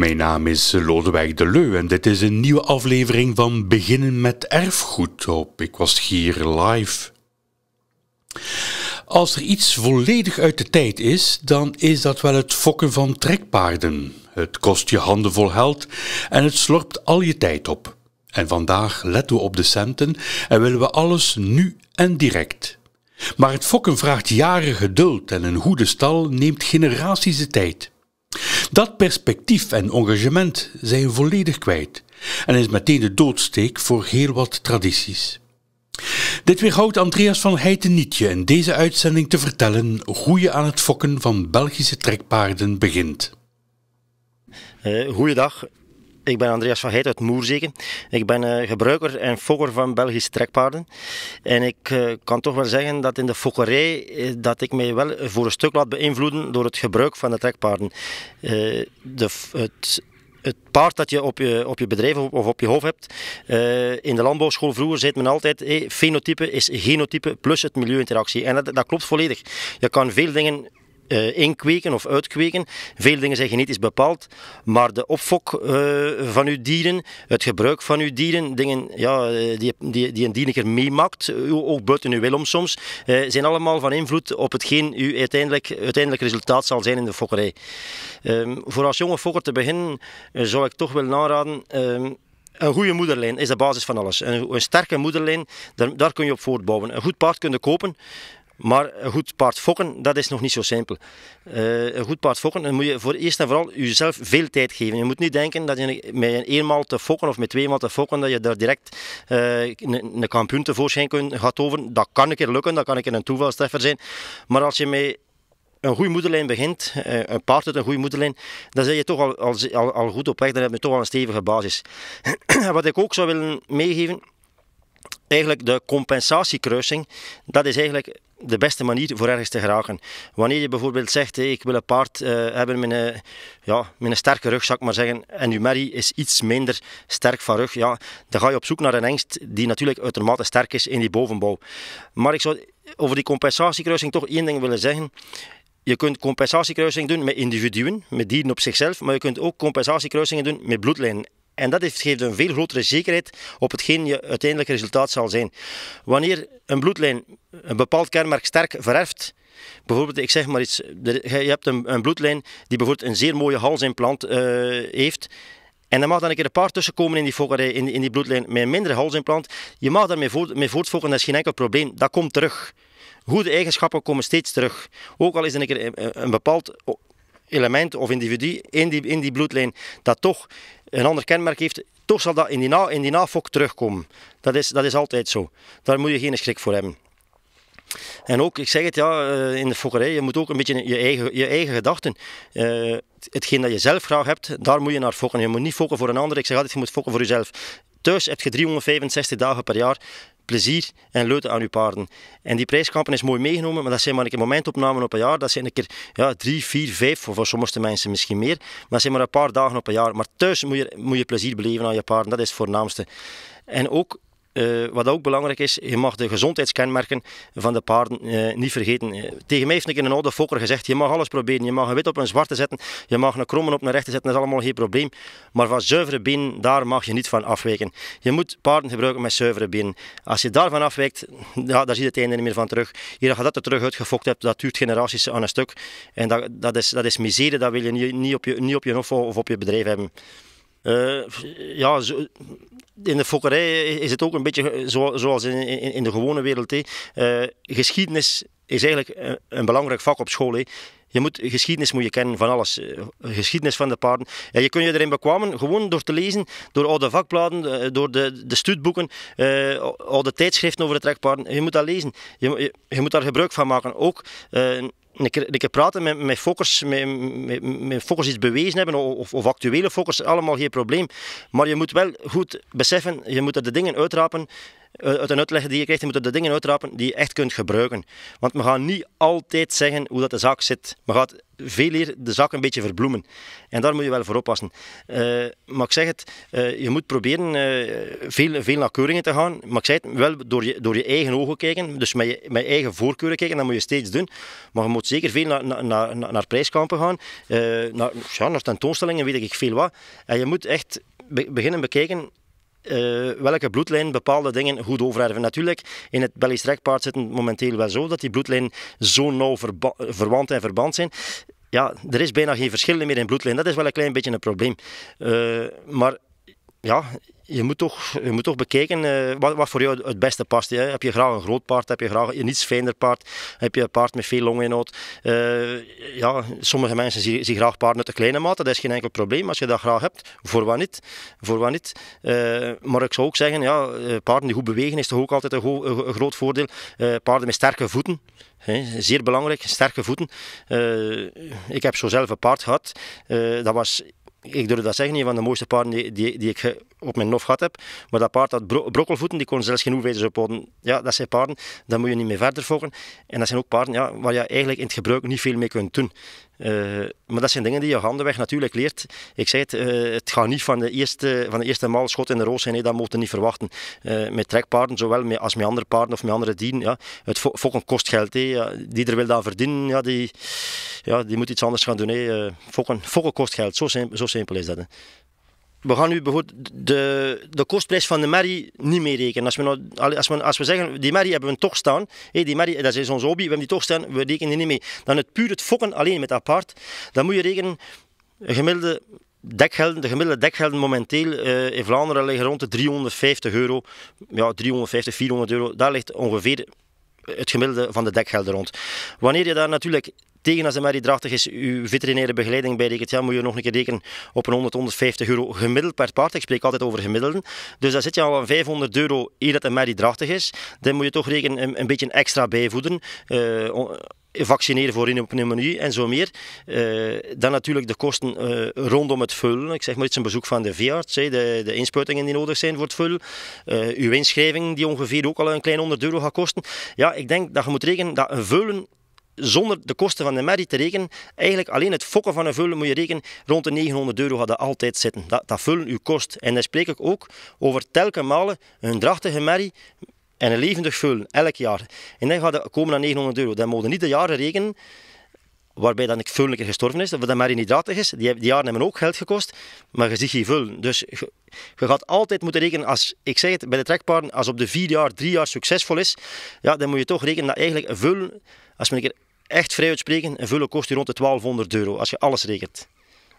Mijn naam is Lodewijk de Leu en dit is een nieuwe aflevering van Beginnen met Erfgoed op Ik Was hier Live. Als er iets volledig uit de tijd is, dan is dat wel het fokken van trekpaarden. Het kost je handen vol geld en het slorpt al je tijd op. En vandaag letten we op de centen en willen we alles nu en direct. Maar het fokken vraagt jaren geduld en een goede stal neemt generaties de tijd. Dat perspectief en engagement zijn volledig kwijt en is meteen de doodsteek voor heel wat tradities. Dit weerhoudt Andreas van Heitenietje nietje in deze uitzending te vertellen hoe je aan het fokken van Belgische trekpaarden begint. Uh, goeiedag, ik ben Andreas van Heid uit Moerzeken. Ik ben eh, gebruiker en fokker van Belgische trekpaarden. En ik eh, kan toch wel zeggen dat in de fokkerij eh, dat ik mij wel voor een stuk laat beïnvloeden door het gebruik van de trekpaarden. De, het, het paard dat je op je, op je bedrijf of op je hoofd hebt. in de landbouwschool vroeger zei men altijd, hey, fenotype is genotype plus het milieuinteractie. En dat, dat klopt volledig. Je kan veel dingen eh, inkweken of uitkweken. Veel dingen zijn genetisch bepaald, maar de opfok eh, van uw dieren, het gebruik van uw dieren, dingen ja, eh, die, die, die een dieniger meemaakt, ook buiten uw wil om soms, zijn allemaal van invloed op hetgeen uw uiteindelijk, uiteindelijk resultaat zal zijn in de fokkerij. Ehm, voor als jonge fokker te beginnen, zou ik toch wel aanraden ehm, een goede moederlijn is de basis van alles. Een, sterke moederlijn, daar, daar, kun je op voortbouwen. Een goed paard kunnen kopen, maar een goed paard fokken, dat is nog niet zo simpel. Eh, een goed paard fokken, dan moet je voor eerst en vooral jezelf veel tijd geven. Je moet niet denken dat je met een eenmaal te fokken of met tweemaal te fokken, dat je daar direct eh, een, een, kampioen tevoorschijn kunt, gaat over. Dat kan een keer lukken, dat kan een keer een toevalstreffer zijn. Maar als je met een goede moederlijn begint, eh, een paard uit een goede moederlijn, dan zit je toch al, al, al goed op weg, dan heb je toch al een stevige basis. Wat ik ook zou willen meegeven, eigenlijk de compensatiekruising, dat is eigenlijk de beste manier voor ergens te geraken. Wanneer je bijvoorbeeld zegt, ik wil een paard eh, hebben met een, ja, een sterke rug, maar zeggen, en uw merrie is iets minder sterk van rug, ja, dan ga je op zoek naar een angst die natuurlijk uitermate sterk is in die bovenbouw. Maar ik zou over die compensatiekruising toch één ding willen zeggen. Je kunt compensatiekruising doen met individuen, met dieren op zichzelf, maar je kunt ook compensatiekruisingen doen met bloedlijnen. En dat geeft een veel grotere zekerheid op hetgeen je uiteindelijk resultaat zal zijn. Wanneer een bloedlijn een bepaald kenmerk sterk vererft, Bijvoorbeeld, ik zeg maar iets, je hebt een, bloedlijn die bijvoorbeeld een zeer mooie halsimplant eh, heeft. En dan mag dan een keer een paar tussenkomen in die, fokkerij, in, in die bloedlijn met een minder halsimplant. Je mag daarmee voort, voortfokken, dat is geen enkel probleem. Dat komt terug. Goede eigenschappen komen steeds terug. Ook al is er een keer een, bepaald element of individu in die bloedlijn dat toch een ander kenmerk heeft, toch zal dat in die, na, in die nafok terugkomen. Dat is, dat is altijd zo. Daar moet je geen schrik voor hebben. En ook, ik zeg het ja, eh, in de fokkerij, je moet ook een beetje je eigen, je eigen gedachten. Eh, hetgeen dat je zelf graag hebt, daar moet je naar fokken. Je moet niet fokken voor een ander. Ik zeg altijd, je moet fokken voor jezelf. Thuis heb je 365 dagen per jaar plezier en leuten aan uw paarden. En die prijskampen is mooi meegenomen, maar dat zijn maar een keer momentopnamen op een jaar. Dat zijn een keer ja, drie, vier, vijf, voor, voor sommige mensen misschien meer. Maar dat zijn maar een paar dagen op een jaar. Maar thuis moet je, moet je plezier beleven aan je paarden, dat is het voornaamste. En ook eh, wat ook belangrijk is, je mag de gezondheidskenmerken van de paarden eh, niet vergeten. Eh, tegen mij heeft ik in een oude fokker gezegd, je mag alles proberen. Je mag een wit op een zwarte zetten, je mag een krommen op een rechte zetten, dat is allemaal geen probleem. Maar van zuivere benen, daar mag je niet van afwijken. Je moet paarden gebruiken met zuivere benen. Als je daarvan afwijkt, ja, daar zie je het einde niet meer van terug. Hier dat er terug uitgefokt hebt, dat duurt generaties aan een stuk. En dat, dat, is, dat is miserie, dat wil je niet, op, je, niet op je hof of op je bedrijf hebben. Eh, ja, zo, in de fokkerij is het ook een beetje zoals in, in, de gewone wereld. Eh, geschiedenis is eigenlijk een, belangrijk vak op school. Hé. Je moet, geschiedenis moet je kennen van alles. Eh, geschiedenis van de paarden. En je kunt je erin bekwamen gewoon door te lezen, door oude vakbladen, door de, de studboeken, uh, oude tijdschriften over de trekpaarden. Je moet dat lezen. Je, je, moet daar gebruik van maken. Ook een keer, praten met, met fokkers, met, met, fokkers iets bewezen hebben, of, of actuele fokkers, allemaal geen probleem. Maar je moet wel goed beseffen, je moet er de dingen uitrapen uit een uitleg die je krijgt, je moet de dingen uitrapen die je echt kunt gebruiken. Want we gaan niet altijd zeggen hoe dat de zaak zit. We gaan veel eer de zaak een beetje verbloemen. En daar moet je wel voor oppassen. Eh, maar ik zeg het, eh, je moet proberen eh, veel, veel naar keuringen te gaan. Maar ik zeg het, wel door je, door je eigen ogen kijken. Dus met je, met eigen voorkeuren kijken, dat moet je steeds doen. Maar je moet zeker veel naar, naar, naar, prijskampen gaan. naar, ja, naar tentoonstellingen, weet ik veel wat. En je moet echt beginnen bekijken eh, welke bloedlijn bepaalde dingen goed overerven. Natuurlijk, in het Belgisch rechtpaard zit het momenteel wel zo dat die bloedlijnen zo nauw verwant en verband zijn. Ja, er is bijna geen verschil meer in bloedlijn. Dat is wel een klein beetje een probleem. Eh, maar ja, je moet toch, je moet toch bekijken eh, wat, wat, voor jou het beste past. Hè. Heb je graag een groot paard? Heb je graag een iets fijner paard? Heb je een paard met veel longen. Uh, ja, sommige mensen zien, graag paarden uit de kleine maten. Dat is geen enkel probleem. Als je dat graag hebt, voor wat niet? Voor wat niet? Eh, maar ik zou ook zeggen, ja, eh, paarden die goed bewegen is toch ook altijd een, groot voordeel. paarden met sterke voeten. zeer belangrijk, sterke voeten. ik heb zo zelf een paard gehad. dat was, ik durf dat zeggen, een van de mooiste paarden die, die, die ik op mijn nof gehad heb. Maar dat paard had bro brokkelvoeten, die kon zelfs geen op boden, Ja, dat zijn paarden, daar moet je niet mee verder volgen. En dat zijn ook paarden ja, waar je eigenlijk in het gebruik niet veel mee kunt doen. Eh, maar dat zijn dingen die je handenweg natuurlijk leert. Ik zei het, eh, het gaat niet van de, eerste, van de eerste maal schot in de roos zijn, nee, dat moet je niet verwachten. Eh, met trekpaarden, zowel met, als met andere paarden of met andere dieren. Ja. Het fo fokken kost geld. Hè. die er wil aan verdienen, ja, die, ja, die moet iets anders gaan doen. Hè. Fokken, fokken kost geld, zo, zo simpel is dat we gaan nu bijvoorbeeld de, de kostprijs van de merrie niet meer rekenen. Als we, nou, als, we, als we zeggen, die merrie hebben we toch staan, die merrie, dat is onze hobby, we hebben die toch staan, we rekenen die niet mee. Dan het puur het fokken alleen met apart, dan moet je rekenen, gemiddelde dekgelden, de gemiddelde dekgelden momenteel eh, in Vlaanderen liggen rond de 350 euro, ja, 350, 400 euro, daar ligt ongeveer het gemiddelde van de dekgelden rond. Wanneer je daar natuurlijk tegen als MRI drachtig is, uw veterinaire begeleiding het ja, moet je nog een keer rekenen op een 100, 150 euro gemiddeld per paard. Ik spreek altijd over gemiddelden. Dus daar zit je al aan 500 euro eer dat MRI drachtig is. Dan moet je toch rekenen een, een beetje extra bijvoeden. Eh, vaccineren voor pneumonie en zo meer. Eh, dan natuurlijk de kosten eh, rondom het vullen. Ik zeg maar iets, een bezoek van de veearts, de, de inspuitingen die nodig zijn voor het vullen. uw inschrijving die ongeveer ook al een klein 100 euro gaat kosten. Ja, ik denk dat je moet rekenen dat een vullen zonder de kosten van de merrie te rekenen, eigenlijk alleen het fokken van een vullen moet je rekenen, rond de 900 euro gaat dat altijd zitten. Dat, dat vullen u kost. En dan spreek ik ook over telke malen een drachtige merrie en een levendig vullen, elk jaar. En dan gaat dat komen naar 900 euro. Dan mogen niet de jaren rekenen waarbij dan ik vullen keer gestorven is, dat dat merrie niet drachtig is. Die, die jaren hebben ook geld gekost, maar je ziet geen vullen. Dus je, gaat altijd moeten rekenen, als, ik zeg het bij de trekpaarden, als op de vier jaar, drie jaar succesvol is, ja, dan moet je toch rekenen dat eigenlijk vullen, als men een keer echt vrij spreken, een vullen kost je rond de 1200 euro als je alles rekent.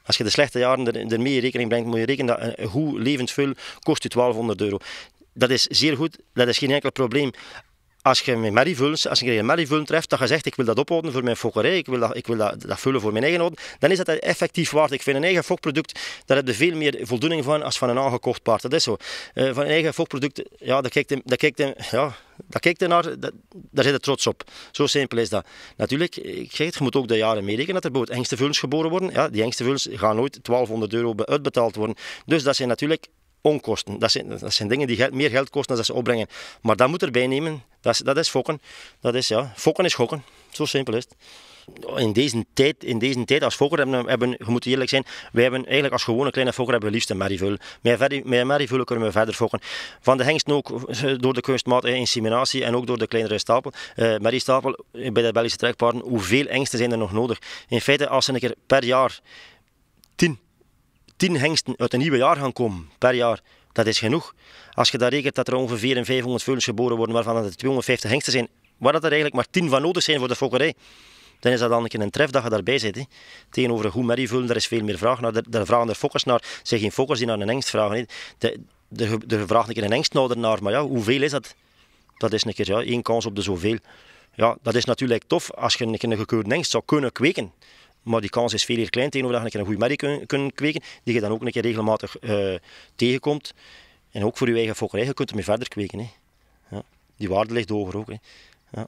Als je de slechte jaren ermee er rekening brengt, moet je rekenen dat een goed levensvul kost je 1200 euro. Dat is zeer goed, dat is geen enkel probleem als je met Marievullen, als je treft, dat je zegt ik wil dat ophouden voor mijn fokkerij, ik wil dat, ik wil dat, dat vullen voor mijn eigen orde, dan is dat effectief waard. Ik vind een eigen fokproduct, daar heb je veel meer voldoening van als van een aangekocht paard. Dat is zo. Eh, van een eigen fokproduct, ja, daar kijkt ja, naar, daar zit het trots op. Zo simpel is dat. Natuurlijk, ik zeg het, je moet ook de jaren meerekenen dat er bijvoorbeeld engste vullens geboren worden. Ja, die engste vullens gaan nooit 1200 euro uitbetaald worden. Dus dat zijn natuurlijk onkosten. Dat zijn, dat zijn dingen die geld, meer geld kosten dan ze opbrengen. Maar dat moet erbij nemen. Dat is, dat is fokken. Dat is, ja, fokken is gokken. Zo simpel is het. In deze tijd, in deze tijd als fokker hebben, hebben, je eerlijk zijn, wij hebben eigenlijk als gewone kleine fokker hebben we liefst een marivul. Met merrieveul kunnen we verder fokken. Van de hengsten ook eh, door de kunstmatige eh, inseminatie en ook door de kleinere stapel, eh, stapel, eh, bij de Belgische trekpaarden, hoeveel engsten zijn er nog nodig? In feite, als ze een keer per jaar 10 10 hengsten uit een nieuwe jaar gaan komen per jaar. Dat is genoeg. Als je dat rekent dat er ongeveer 500 vullens geboren worden, waarvan er 250 hengsten zijn, waar dat er eigenlijk maar 10 van nodig zijn voor de fokkerij, dan is dat dan een keer een tref dat je daarbij zit. Hè. Tegenover hoe goed vullen, daar is veel meer vraag naar. Daar vragen er fokkers naar. Het zijn geen fokkers die naar een hengst vragen. De, de, de vraagt een keer een naar, maar ja, hoeveel is dat? Dat is een keer ja, één kans op de zoveel. Ja, dat is natuurlijk tof als je een een gekeurde hengst zou kunnen kweken. Maar die kans is veel eer klein tegenover dat je een, goede merrie kunnen kweken, die je dan ook een keer regelmatig eh, tegenkomt. En ook voor je eigen fokkerij, je kunt ermee verder kweken. Hè. Ja. Die waarde ligt hoger ook. Hè. Ja.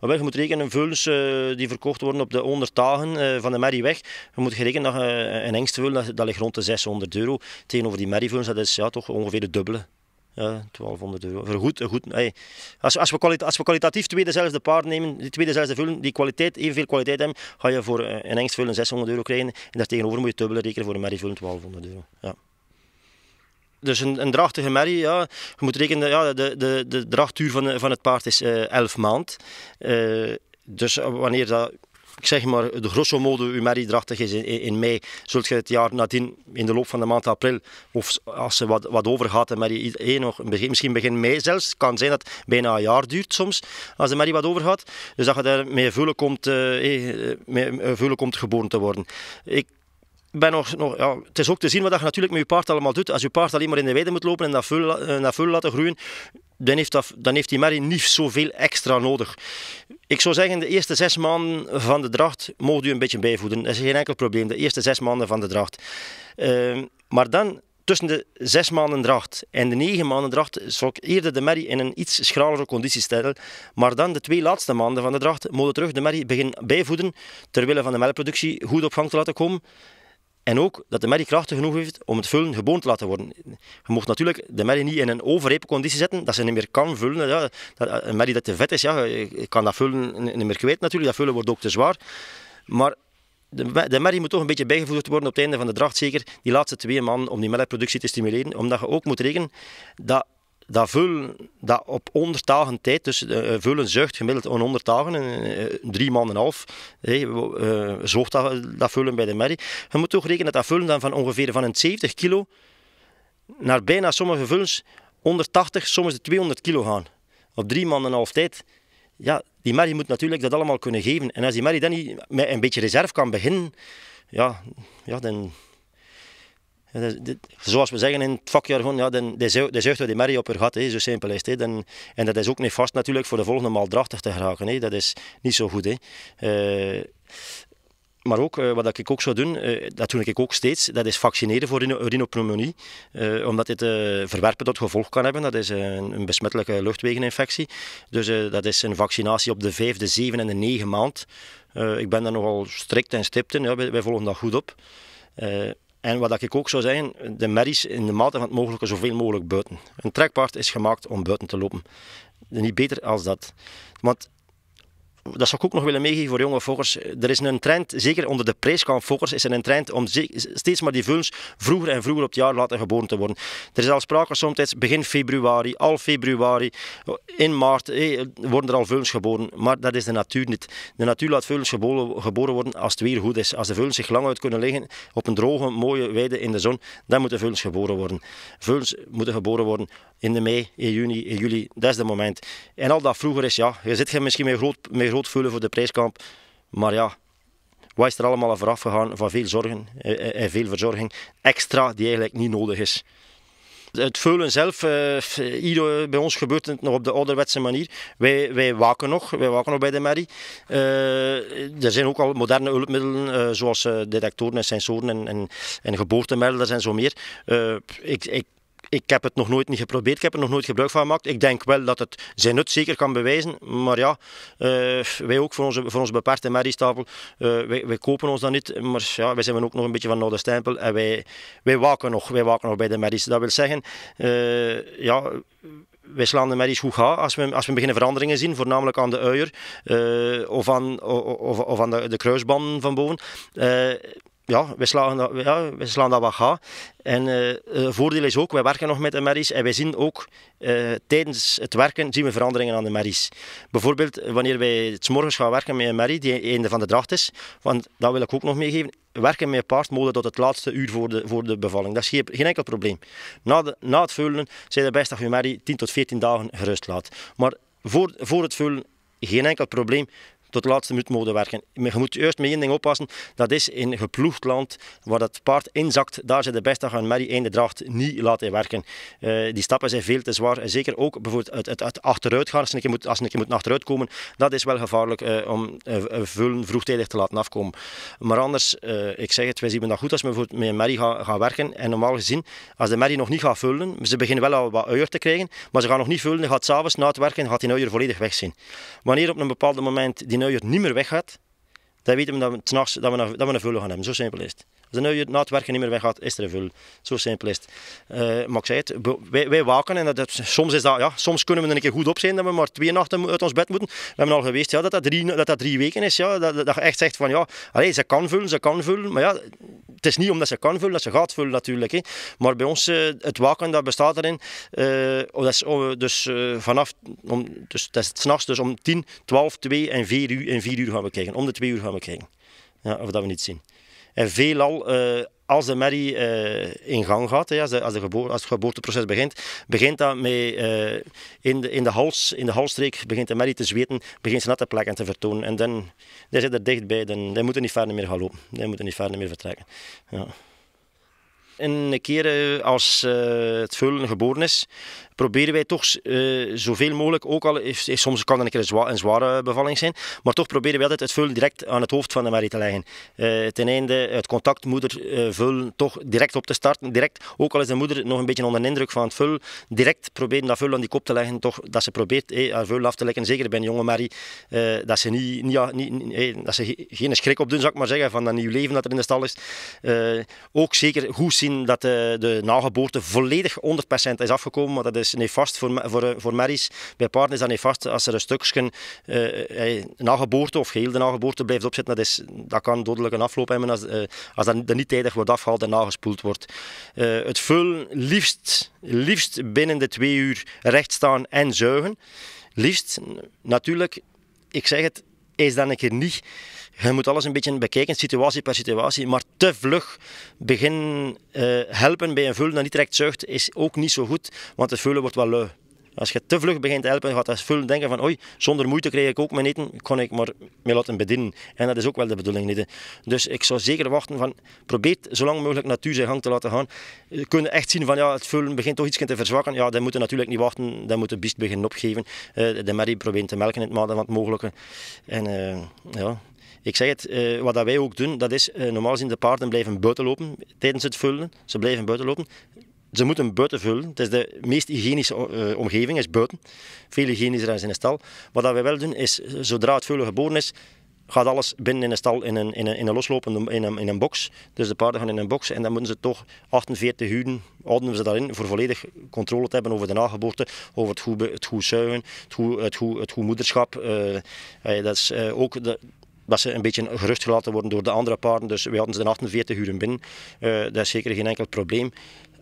Maar je moet rekenen, vullens uh, eh, die verkocht worden op de 100 dagen eh, van de weg. Je moet rekenen dat een engste dat, ligt rond de 600 euro. Tegenover die merrievullens, dat is ja, toch ongeveer de dubbele. Ja, 1200 euro. goed, hey. als, als, we als we kwalitatief twee dezelfde paarden nemen, die twee dezelfde vullen, die kwaliteit, evenveel kwaliteit hebben, ga je voor eh, een Engstvullen vullen 600 euro krijgen. En daartegenover moet je dubbele rekenen voor een merrievullen vullen 1200 euro. Ja. Dus een, een drachtige merrie, ja, je moet rekenen, ja, de, de, de drachtuur van, eh, van het paard is uh, eh, 11 maand. dus wanneer dat ik zeg maar, de grosso modo uw merrie drachtig is in, in, mei, zult je het jaar nadien, in de loop van de maand april, of als ze wat, wat overgaat, de merrie eh, nog, misschien begin mei zelfs, het kan zijn dat het bijna een jaar duurt soms, als de merrie wat overgaat. Dus dat je daarmee vullen komt, eh, eh, mee vullen komt geboren te worden. Ik ben nog, nog, ja, het is ook te zien wat je natuurlijk met je paard allemaal doet. Als je paard alleen maar in de weide moet lopen en dat vul, eh, dat laten groeien, dan heeft, dat, dan heeft die merrie niet zoveel extra nodig. Ik zou zeggen, de eerste zes maanden van de dracht mogen u een beetje bijvoeden. Dat is geen enkel probleem, de eerste zes maanden van de dracht. Ehm, maar dan, tussen de zes maanden dracht en de negen maanden dracht, zou ik eerder de merrie in een iets schralere conditie stellen. Maar dan, de twee laatste maanden van de dracht, mogen terug de merrie beginnen bijvoeden, terwille van de melkproductie goed op gang te laten komen. En ook dat de merrie krachtig genoeg heeft om het vullen geboond te laten worden. Je mocht natuurlijk de merrie niet in een overrijpe conditie zetten, dat ze niet meer kan vullen. Ja, dat, eh, een merrie dat te vet is, ja, je kan dat vullen niet meer kwijt natuurlijk. Dat vullen wordt ook te zwaar. Maar de, de merrie moet toch een beetje bijgevoerd worden op het einde van de dracht, zeker die laatste twee man, om die melkproductie te stimuleren. Omdat je ook moet rekenen dat dat vullen dat op 100 dagen tijd, dus uh, eh, eh, vullen zucht gemiddeld op 100 dagen, drie maanden en half, hey, uh, dat, dat vullen bij de merrie. Je moet toch rekenen dat dat vullen dan van ongeveer van een 70 kilo naar bijna sommige vullens 180, soms de 200 kilo gaan. Op drie maanden en half tijd. Ja, die merrie moet natuurlijk dat allemaal kunnen geven. En als die merrie dan niet met een beetje reserve kan beginnen, ja, ja dan Zoals we zeggen in het vakjaar, gewoon, ja, dan, de die merrie op haar gat, hè, zo simpel is het. En, en dat is ook niet vast natuurlijk voor de volgende maal drachtig te geraken. Hè. Dat is niet zo goed. Hè. Eh, maar ook, uh, wat ik ook zou doen, eh, dat doe ik ook steeds, dat is vaccineren voor rhinopneumonie. omdat dit verwerpen tot gevolg kan hebben. Dat is een, een besmettelijke luchtwegeninfectie. Dus dat is een vaccinatie op de vijfde, zeven en de negen maand. ik ben daar nogal strikt en stipt in. Ja, wij volgen dat goed op. En wat ik ook zou zeggen, de merries in de mate van het mogelijke zoveel mogelijk buiten. Een trekpaard is gemaakt om buiten te lopen. Niet beter als dat. Want dat zou ik ook nog willen meegeven voor jonge fokkers. Er is een trend, zeker onder de prijskampfokkers, is er een trend om steeds maar die vulns vroeger en vroeger op het jaar laten geboren te worden. Er is al sprake soms begin februari, al februari, in maart eh, worden er al vulns geboren. Maar dat is de natuur niet. De natuur laat vullens geboren, worden als het weer goed is. Als de vulns zich lang uit kunnen liggen op een droge, mooie weide in de zon, dan moeten vulns geboren worden. Vulns moeten geboren worden in de mei, in juni, in juli. Dat is de moment. En al dat vroeger is, ja, je zit misschien met groot groot voelen voor de prijskamp. Maar ja, wat is er allemaal aan vooraf gegaan van veel zorgen en eh, eh, eh, veel verzorging extra die eigenlijk niet nodig is. Het vullen zelf, hier bij ons gebeurt het nog op de ouderwetse manier. Wij, wij waken nog, wij waken nog bij de merrie. er zijn ook al moderne hulpmiddelen, zoals detectoren en sensoren en, en, en geboortemelders zo meer. ik, ik ik heb het nog nooit niet geprobeerd, ik heb er nog nooit gebruik van gemaakt. Ik denk wel dat het zijn nut zeker kan bewijzen, maar ja, eh, wij ook voor onze, voor onze beperkte merriestapel, uh, eh, wij, wij, kopen ons dan niet, maar ja, wij zijn ook nog een beetje van nou stempel en wij, wij waken nog, wij waken nog bij de meris. Dat wil zeggen, eh, ja wij slaan de meris goed ga als we, als we beginnen veranderingen zien, voornamelijk aan de uier of aan, of, of aan de, de kruisbanden van boven ja, wij, slaan dat, ja, wij slaan dat wat ga. En uh, voordeel is ook, wij werken nog met de merries en wij zien ook eh, tijdens het werken zien we veranderingen aan de merries. Bijvoorbeeld wanneer wij het morgens gaan werken met een merrie die einde van de dracht is, want dat wil ik ook nog meegeven, werken met paardmolen tot het laatste uur voor de, voor de bevalling. Dat is geen, enkel probleem. Na, de, na het vullen zijn de best dat je merrie 10 tot 14 dagen gerust laat. Maar voor, voor het vullen geen enkel probleem tot de laatste minuut mogen werken. je moet eerst met één ding oppassen, dat is in geploegd land waar dat paard inzakt, daar zijn de beste gaan met die einde dracht niet laten werken. Eh, die stappen zijn veel te zwaar. En zeker ook bijvoorbeeld het, het, het achteruitgaan, als een keer moet, als moet achteruit komen, dat is wel gevaarlijk eh, om eh, vullen vroegtijdig te laten afkomen. Maar anders, ik zeg het, wij zien dat goed als we met een merrie gaan, werken. En normaal gezien, als de merrie nog niet gaat vullen, ze beginnen wel al wat uier te krijgen, maar ze gaan nog niet vullen, dan gaat s'avonds na het werken gaat die uier volledig weg zijn. Wanneer op een bepaald moment die nou het niet meer weggaat, dan weten we dat we, nachts, dat we, een, dat we vullen gaan hebben. Zo simpel is het. Als de nu na het werken niet meer weg gaat, is er een vul. Zo simpel is het. ik eh, zei het, wij, wij waken en dat, soms, is dat, ja, soms kunnen we er een keer goed op zijn dat we maar twee nachten uit ons bed moeten. We hebben al geweest ja, dat, dat, drie, dat dat drie weken is. Ja, dat, dat je echt zegt van ja, allez, ze kan vullen, ze kan vullen. Maar ja, het is niet omdat ze kan vullen, dat ze gaat vullen natuurlijk. Hè. Maar bij ons, eh, het waken, dat bestaat erin. Uh, dat is, oh, dus eh, vanaf, om, dus, dat is s'nachts, dus om 10, 12, 2 en 4 uur, en 4 uur gaan we krijgen, Om de 2 uur gaan we krijgen, Ja, of dat we niet zien. En veelal, eh, als de merrie eh, in gang gaat, als, als, de als, het geboorteproces begint, begint dat met, eh, in, de, in, de hals, in de halsstreek begint de merrie te zweten, begint ze nat te en te vertonen. En dan, dan zit er dichtbij, dan, dan moet er niet verder meer gaan lopen, die moet er niet verder meer vertrekken. Ja. En een keer als het vullen geboren is, proberen wij toch uh, zoveel mogelijk, ook al is, soms kan het een keer een, zware bevalling zijn, maar toch proberen wij altijd het vul direct aan het hoofd van de merrie te leggen. Eh, ten einde het contact moeder-vullen eh, toch direct op te starten. Direct, ook al is de moeder nog een beetje onder de indruk van het vul, direct proberen dat vul aan die kop te leggen. Toch, dat ze probeert hey, haar vul af te leggen. Zeker bij een jonge merrie, dat ze, niet, niet, niet dat ze geen schrik op doen, zou ik maar zeggen, van dat nieuw leven dat er in de stal is. ook zeker goed zien dat de, de nageboorte volledig 100% is afgekomen, maar dat is is nefast voor, voor, eh, voor merries. Bij paarden is dat nefast als er een stukje eh, nageboorte na geboorte of geheel de nageboorte blijft opzitten. Dat, is, dat kan dodelijk een afloop hebben als, eh, als dat niet tijdig wordt afgehaald en nagespoeld wordt. het vul liefst, liefst binnen de twee uur recht staan en zuigen. Liefst, natuurlijk, ik zeg het, is dan een keer niet je moet alles een beetje bekijken, situatie per situatie. Maar te vlug begin uh, helpen bij een vullen dat niet direct zucht is ook niet zo goed, want het vullen wordt wel lui. Als je te vlug begint te helpen, gaat dat vullen denken van oei, zonder moeite krijg ik ook mijn eten, kon ik maar meer laten bedienen. En dat is ook wel de bedoeling niet. Dus ik zou zeker wachten van, probeer zo lang mogelijk natuur zijn gang te laten gaan. Je kunt echt zien van ja, het vullen begint toch iets te verzwakken. Ja, dan moeten natuurlijk niet wachten, dan moet de biest beginnen opgeven. Eh, de merrie probeert te melken in het maat van het mogelijke. En eh, ja... Ik zeg het, eh, wat dat wij ook doen, dat is uh, normaal gezien de paarden blijven buiten lopen tijdens het vullen. Ze blijven buiten lopen. Ze moeten buiten vullen. Het is de meest hygiënische eh, omgeving, is buiten. Veel hygiënischer dan in een stal. Wat dat wij wel doen is, zodra het vullen geboren is, gaat alles binnen in een stal in een, in een, in een loslopende in een, in een box. Dus de paarden gaan in een box en dan moeten ze toch 48 uur houden ze daarin voor volledig controle te hebben over de nageboorte, over het goed, het goed zuigen, het goed, het moederschap. dat is ook de, dat ze een beetje gelaten worden door de andere paarden. Dus we hadden ze de 48 uur binnen. Uh, dat is zeker geen enkel probleem.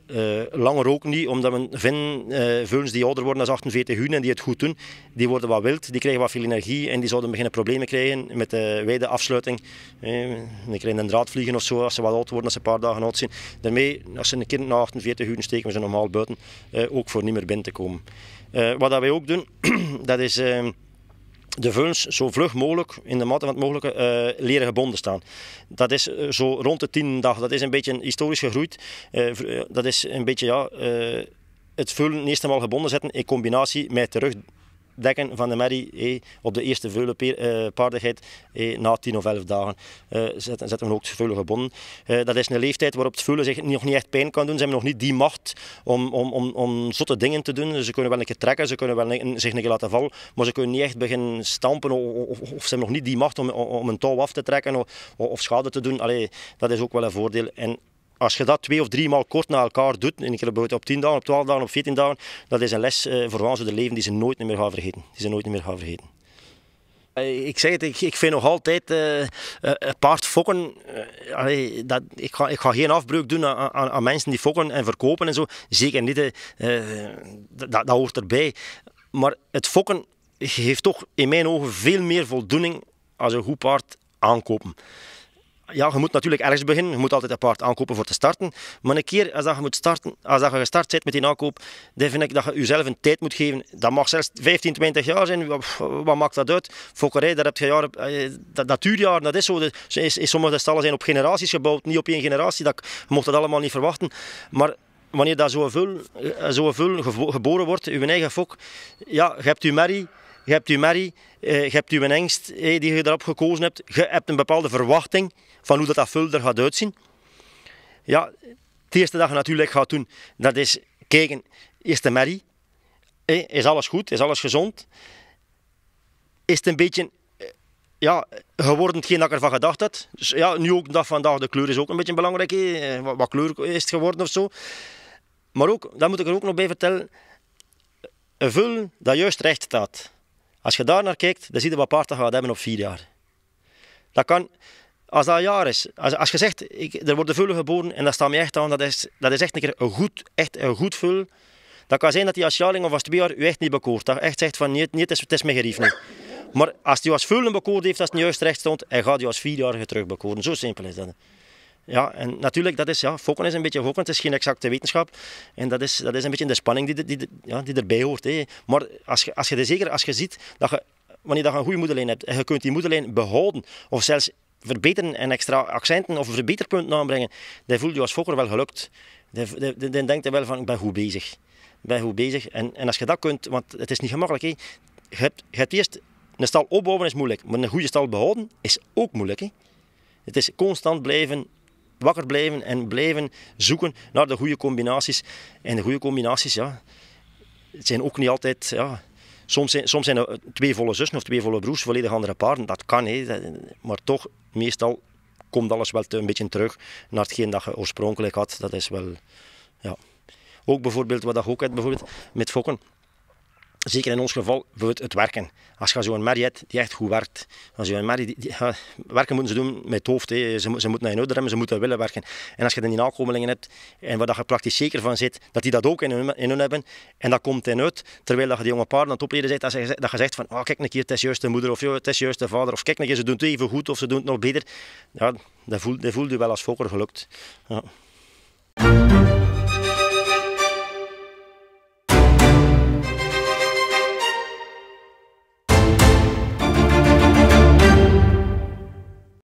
Eh, langer ook niet, omdat we vinden, uh, die ouder worden dan 48 uur en die het goed doen, die worden wat wild, die krijgen wat veel energie en die zouden beginnen problemen krijgen met de wijde afsluiting. Uh, eh, die krijgen een draadvliegen of zo als ze wat oud worden, als ze een paar dagen oud zijn. Daarmee, als ze een kind na 48 uur steken, we ze normaal buiten, ook voor niet meer binnen te komen. wat dat wij ook doen, dat is de vulns zo vlug mogelijk, in de mate van het mogelijke, eh, leren gebonden staan. Dat is eh, zo rond de tien dagen. Dat is een beetje historisch gegroeid. Eh, dat is een beetje, ja, het vullen eerst eenmaal gebonden zetten in combinatie met terug dekken van de merrie eh, op de eerste veulenpaardigheid eh, eh, na 10 of 11 dagen. Eh, zetten, zetten we ook veulen gebonden. dat is een leeftijd waarop het veulen zich nog niet echt pijn kan doen. Ze hebben nog niet die macht om, om, om, om zotte dingen te doen. Ze kunnen wel een keer trekken, ze kunnen wel zich een laten vallen, maar ze kunnen niet echt beginnen stampen of, ze hebben nog niet die macht om, om, een touw af te trekken of, schade te doen. Allee, dat is ook wel een voordeel. En als je dat twee of drie maal kort na elkaar doet, en ik heb het op 10 dagen, op 12 dagen, op 14 dagen, dat is een les eh, voor ons de leven die ze nooit meer gaan vergeten. Die ze nooit meer gaan vergeten. Ik zeg het, ik, vind nog altijd uh, paard fokken. dat, ik, ga, ik ga geen afbreuk doen aan, aan, mensen die fokken en verkopen en zo. Zeker niet, dat, dat hoort erbij. Maar het fokken geeft toch in mijn ogen veel meer voldoening als een goed paard aankopen ja, je moet natuurlijk ergens beginnen. Je moet altijd een paard aankopen voor te starten. Maar een keer als dat je moet starten, als dat je gestart bent met die aankoop, dan vind ik dat je jezelf een tijd moet geven. Dat mag zelfs 15, 20 jaar zijn. Wat maakt dat uit? Fokkerij, daar heb je eh, dat, dat duurjaar, dat is zo. Dus is, sommige stallen zijn op generaties gebouwd, niet op één generatie. Dat, je mocht dat allemaal niet verwachten. Maar wanneer dat zo'n vul, zo vul eh, geboren wordt, uw eigen fok, ja, je hebt je merrie je hebt je merrie, eh, je hebt je angst eh, die je erop gekozen hebt. Je hebt een bepaalde verwachting van hoe dat, dat vulder gaat uitzien. Ja, de eerste je natuurlijk gaat doen, dat is kijken, is de merrie, eh, is alles goed, is alles gezond? Is het een beetje, ja, geworden hetgeen dat ik ervan gedacht had? Dus ja, nu ook dag vandaag, de kleur is ook een beetje belangrijk, wat, wat kleur is het geworden of zo. Maar ook, dat moet ik er ook nog bij vertellen, een vul dat juist recht staat. Als je daar naar kijkt, dan zie je wat Paarta gaat hebben op vier jaar. Dat kan, als dat een jaar is, als, je zegt, ik, er worden vullen geboren en dat staat mij echt aan, dat is, dat is echt een keer een goed, echt een goed vul. Dat kan zijn dat die als jaarling of als twee jaar u echt niet bekoort. Dat echt zegt van, niet, niet, het, is, het is mijn gerief niet. Maar als die als vullen bekoord heeft, dat het niet juist recht stond, hij gaat die als vierjarige terug bekoren. Zo simpel is dat. Ja, en natuurlijk, dat is, ja, fokken is een beetje fokken. Het is geen exacte wetenschap. En dat is, dat is een beetje de spanning die, die, ja, die erbij hoort. Hè. Maar als je, als je, zeker als je ziet dat je, wanneer je een goede moederlijn hebt, en je kunt die moederlijn behouden, of zelfs verbeteren en extra accenten of verbeterpunten aanbrengen, dan voel je als fokker wel gelukt. Dan, denkt je wel van, ik ben goed bezig. Ik ben goed bezig. En, en als je dat kunt, want het is niet gemakkelijk. Hè. Je, hebt, je hebt eerst... Een stal opbouwen is moeilijk, maar een goede stal behouden is ook moeilijk. Hè. Het is constant blijven wakker blijven en blijven zoeken naar de goede combinaties. En de goede combinaties, ja, het zijn ook niet altijd... Ja, Soms zijn, soms zijn er twee volle zussen of twee volle broers volledig andere paarden. Dat kan, hè. maar toch, meestal komt alles wel een beetje terug naar hetgeen dat je oorspronkelijk had. Dat is wel, ja. Ook bijvoorbeeld, wat ik ook had bijvoorbeeld, met fokken zeker in ons geval, het werken. Als je zo'n merrie hebt die echt goed werkt, als je een merrie, die, werken moeten ze doen met het hoofd. hè Ze, ze moeten naar je ouder hebben, ze moeten willen werken. En als je dan die nakomelingen hebt en waar je praktisch zeker van zit, dat die dat ook in hun, in hun hebben en dat komt in uit, terwijl dat je die jonge paarden aan het opleiden zit, dat, je zegt van oh, kijk een keer, het is juist de moeder of het is juist de vader of kijk een keer, ze doen het even goed of ze doen het nog beter. Ja, dat voelt dat voelt je wel als fokker gelukt. Ja.